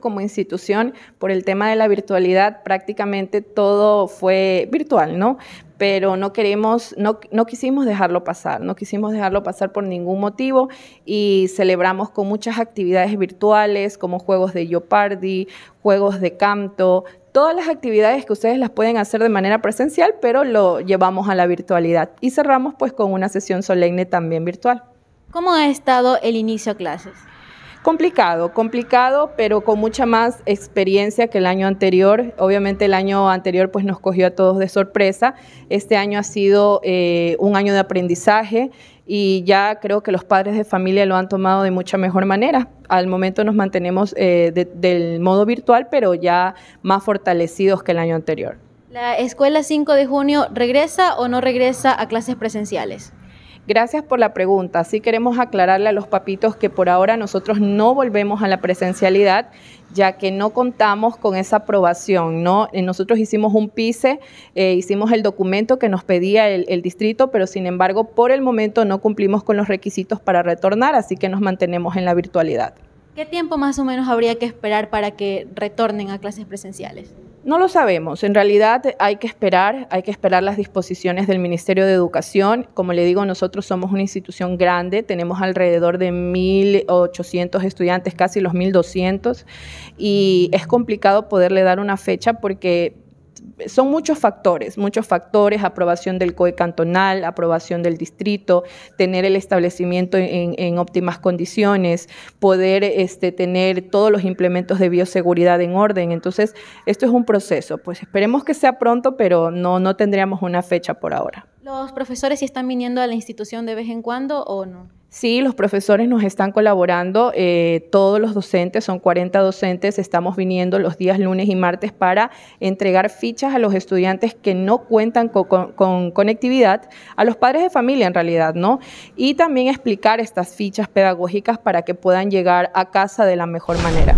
como institución por el tema de la virtualidad prácticamente todo fue virtual, ¿no? Pero no queremos, no, no quisimos dejarlo pasar, no quisimos dejarlo pasar por ningún motivo y celebramos con muchas actividades virtuales como juegos de Party, juegos de canto, todas las actividades que ustedes las pueden hacer de manera presencial, pero lo llevamos a la virtualidad y cerramos pues con una sesión solemne también virtual. ¿Cómo ha estado el inicio a clases? Complicado, complicado, pero con mucha más experiencia que el año anterior. Obviamente el año anterior pues nos cogió a todos de sorpresa. Este año ha sido eh, un año de aprendizaje y ya creo que los padres de familia lo han tomado de mucha mejor manera. Al momento nos mantenemos eh, del modo virtual, pero ya más fortalecidos que el año anterior. ¿La escuela 5 de junio regresa o no regresa a clases presenciales? Gracias por la pregunta. Sí queremos aclararle a los papitos que por ahora nosotros no volvemos a la presencialidad, ya que no contamos con esa aprobación. ¿no? Eh, nosotros hicimos un PICE, eh, hicimos el documento que nos pedía el distrito, pero sin embargo por el momento no cumplimos con los requisitos para retornar, así que nos mantenemos en la virtualidad. ¿Qué tiempo más o menos habría que esperar para que retornen a clases presenciales? No lo sabemos. En realidad hay que esperar, hay que esperar las disposiciones del Ministerio de Educación. Como le digo, nosotros somos una institución grande, tenemos alrededor de 1.800 estudiantes, casi los 1.200, y es complicado poderle dar una fecha porque son muchos factores, muchos factores, aprobación del COE cantonal, aprobación del distrito, tener el establecimiento en, óptimas condiciones, poder este, tener todos los implementos de bioseguridad en orden. Entonces, esto es un proceso. Pues esperemos que sea pronto, pero no, no tendríamos una fecha por ahora. ¿Los profesores si están viniendo a la institución de vez en cuando o no? Sí, los profesores nos están colaborando, eh, todos los docentes, son 40 docentes, estamos viniendo los días lunes y martes para entregar fichas a los estudiantes que no cuentan con, con, conectividad, a los padres de familia en realidad, ¿no? Y también explicar estas fichas pedagógicas para que puedan llegar a casa de la mejor manera.